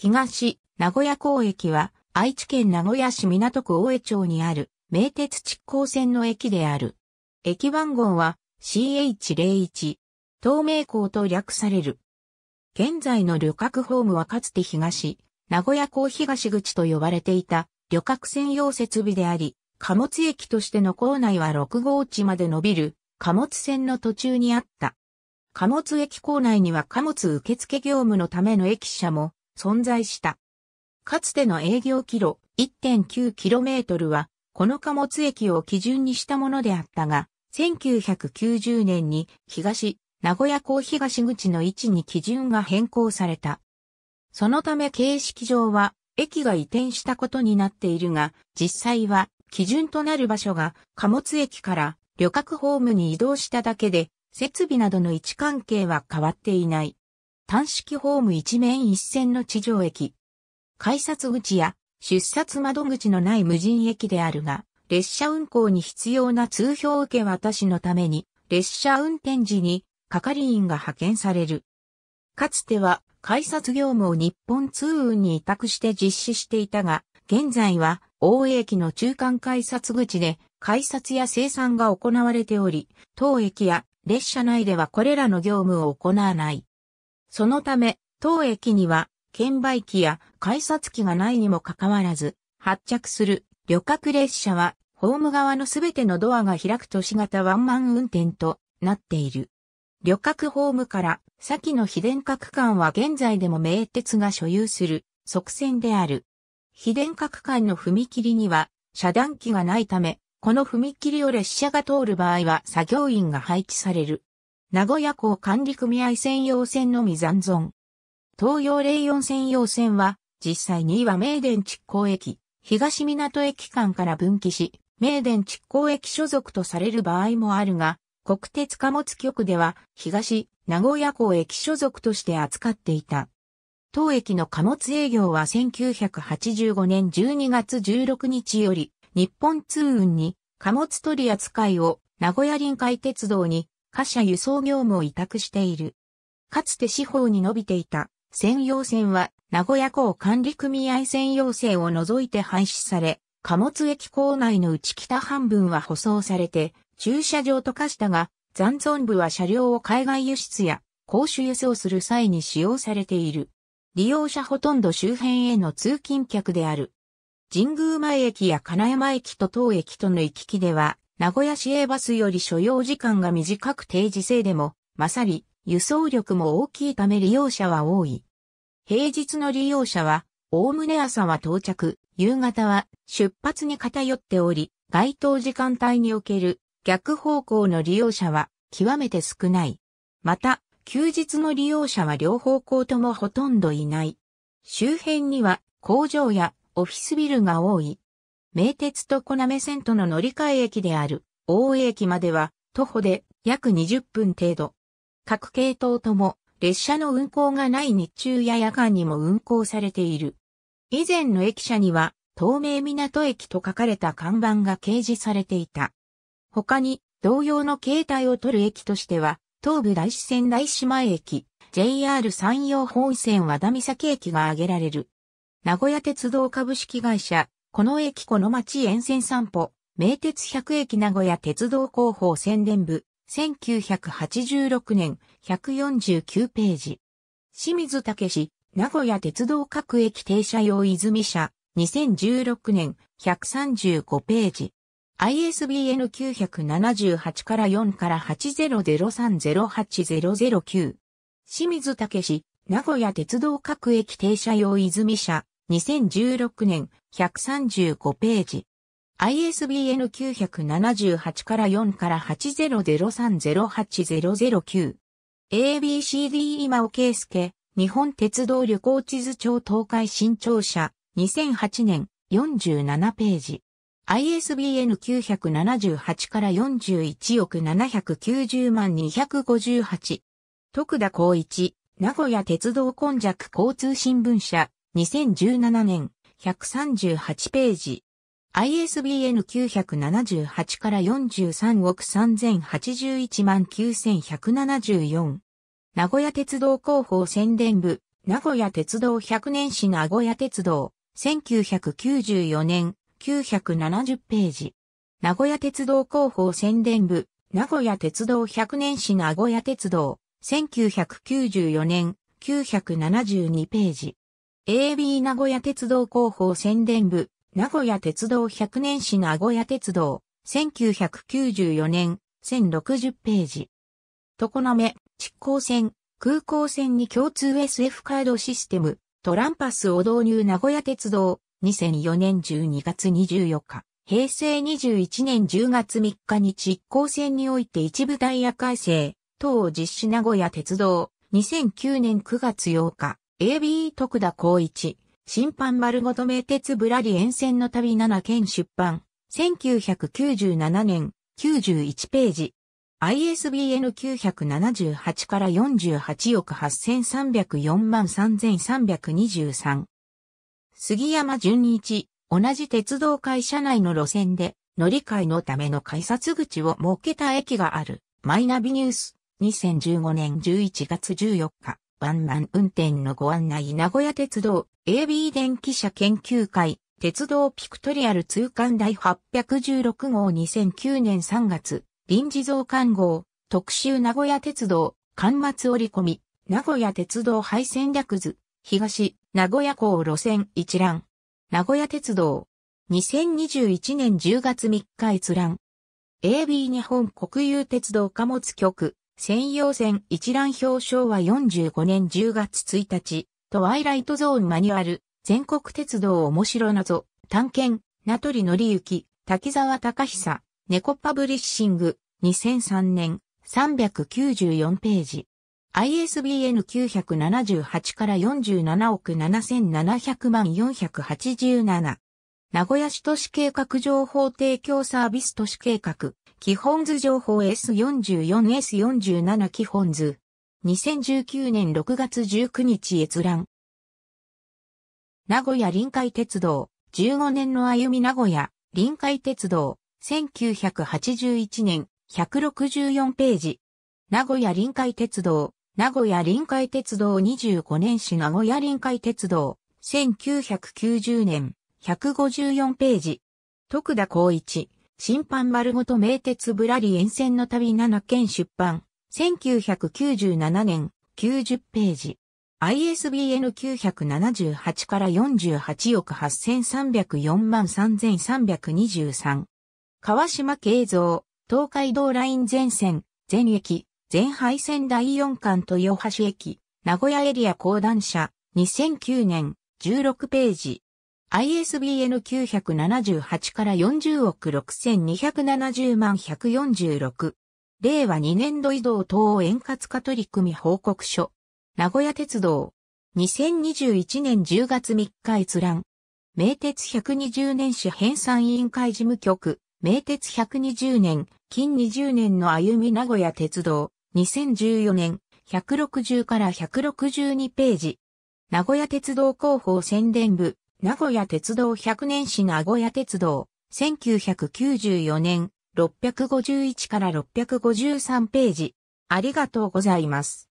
東、名古屋港駅は、愛知県名古屋市港区大江町にある、名鉄築港線の駅である。駅番号は、CH01、東名港と略される。現在の旅客ホームはかつて東、名古屋港東口と呼ばれていた、旅客専用設備であり、貨物駅としての構内は6号地まで伸びる、貨物線の途中にあった。貨物駅構内には貨物受付業務のための駅舎も、存在した。かつての営業キロ 1.9km は、この貨物駅を基準にしたものであったが、1990年に東、名古屋港東口の位置に基準が変更された。そのため形式上は、駅が移転したことになっているが、実際は、基準となる場所が貨物駅から旅客ホームに移動しただけで、設備などの位置関係は変わっていない。短式ホーム一面一線の地上駅。改札口や出札窓口のない無人駅であるが、列車運行に必要な通票受け渡しのために、列車運転時に係員が派遣される。かつては改札業務を日本通運に委託して実施していたが、現在は大江駅の中間改札口で改札や生産が行われており、当駅や列車内ではこれらの業務を行わない。そのため、当駅には、券売機や改札機がないにもかかわらず、発着する旅客列車は、ホーム側のすべてのドアが開く都市型ワンマン運転となっている。旅客ホームから先の非電化区間は現在でも名鉄が所有する側線である。非電化区間の踏切には遮断機がないため、この踏切を列車が通る場合は作業員が配置される。名古屋港管理組合専用線のみ残存。東洋04専用線は、実際には名電築港駅、東港駅間から分岐し、名電築港駅所属とされる場合もあるが、国鉄貨物局では、東、名古屋港駅所属として扱っていた。当駅の貨物営業は1985年12月16日より、日本通運に貨物取り扱いを名古屋臨海鉄道に貨車輸送業務を委託している。かつて四方に伸びていた専用線は名古屋港管理組合専用線を除いて廃止され、貨物駅構内の内北半分は舗装されて駐車場と化したが、残存部は車両を海外輸出や公衆輸送する際に使用されている。利用者ほとんど周辺への通勤客である。神宮前駅や金山駅と当駅との行き来では、名古屋市営バスより所要時間が短く定時制でも、まさり、輸送力も大きいため利用者は多い。平日の利用者は、おおむね朝は到着、夕方は出発に偏っており、該当時間帯における逆方向の利用者は極めて少ない。また、休日の利用者は両方向ともほとんどいない。周辺には工場やオフィスビルが多い。名鉄と小滑線との乗り換え駅である、大江駅までは、徒歩で約20分程度。各系統とも、列車の運行がない日中や夜間にも運行されている。以前の駅舎には、東名港駅と書かれた看板が掲示されていた。他に、同様の形態を取る駅としては、東武大師線大島駅、JR 山陽本線和田岬駅が挙げられる。名古屋鉄道株式会社、この駅この町沿線散歩、名鉄100駅名古屋鉄道広報宣伝部、1986年149ページ。清水武史、名古屋鉄道各駅停車用泉社、2016年135ページ。ISBN 978から4から80030809。清水武史、名古屋鉄道各駅停車用泉社、2016年135ページ。ISBN 978から4から8 0 0 3 0 8 0 0 9 ABCD 今尾啓介、日本鉄道旅行地図庁東海新庁舎、2008年47ページ。ISBN 978から41億790万258。徳田光一、名古屋鉄道根弱交通新聞社、2017年、138ページ。ISBN 978から43億3081万9174。名古屋鉄道広報宣伝部、名古屋鉄道100年史名古屋鉄道、1994年、970ページ。名古屋鉄道広報宣伝部、名古屋鉄道100年史名古屋鉄道、1994年、972ページ。AB 名古屋鉄道広報宣伝部、名古屋鉄道100年史名古屋鉄道、1994年、1060ページ。常滑、築光線、空港線に共通 SF カードシステム、トランパスを導入名古屋鉄道、2004年12月24日、平成21年10月3日に実光線において一部ダイヤ改正、等を実施名古屋鉄道、2009年9月8日、AB 徳田光一、審判丸ごと名鉄ぶらり沿線の旅7県出版、1997年、91ページ。ISBN 978から48億8304万3323。杉山淳一、同じ鉄道会社内の路線で、乗り換えのための改札口を設けた駅がある、マイナビニュース、2015年11月14日。ワンマン運転のご案内名古屋鉄道 AB 電気車研究会鉄道ピクトリアル通貫第816号2009年3月臨時増刊号特集名古屋鉄道刊末折り込み名古屋鉄道廃線略図東名古屋港路線一覧名古屋鉄道2021年10月3日閲覧 AB 日本国有鉄道貨物局専用線一覧表昭和45年10月1日、トワイライトゾーンマニュアル、全国鉄道面白謎、探検、名取則き、滝沢隆久、猫パブリッシング、2003年、394ページ。ISBN 978から47億7700万487。名古屋市都市計画情報提供サービス都市計画、基本図情報 S44S47 基本図。2019年6月19日閲覧。名古屋臨海鉄道、15年の歩み名古屋、臨海鉄道、1981年、164ページ。名古屋臨海鉄道、名古屋臨海鉄道25年市名古屋臨海鉄道、1990年、154ページ。徳田光一、審判丸ごと名鉄ぶらり沿線の旅7県出版、1997年、90ページ。ISBN 978から48億8304万3323。川島慶三、東海道ライン全線、全駅、全廃線第4巻豊橋駅、名古屋エリア講談社、2009年、16ページ。ISBN 978から40億6270万146。令和2年度移動等円滑化取り組み報告書。名古屋鉄道。2021年10月3日閲覧。名鉄120年史編纂委員会事務局。名鉄120年、近20年の歩み名古屋鉄道。2014年、160から162ページ。名古屋鉄道広報宣伝部。名古屋鉄道100年史名古屋鉄道、1994年、651から653ページ。ありがとうございます。